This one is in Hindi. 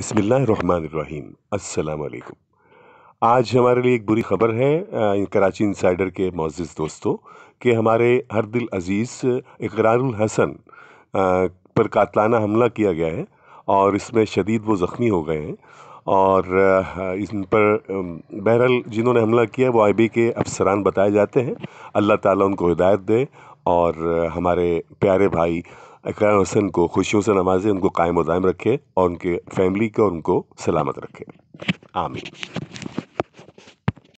बसमीम् अल्लाम आज हमारे लिए एक बुरी खबर है कराची इंसाइडर के मोज़ दोस्तों कि हमारे हर दिल अज़ीज़ इकरारुल हसन पर कातलाना हमला किया गया है और इसमें शदीद वो ज़ख्मी हो गए हैं और इन पर बहरहाल जिन्होंने हमला किया वो आई के अफसरान बताए जाते हैं अल्लाह ताला उनको हिदायत दे और हमारे प्यारे भाई अकरान हसन को खुशियों से नवाजे उनको कायम दायम रखे और उनके फैमिली को उनको सलामत रखे आमीन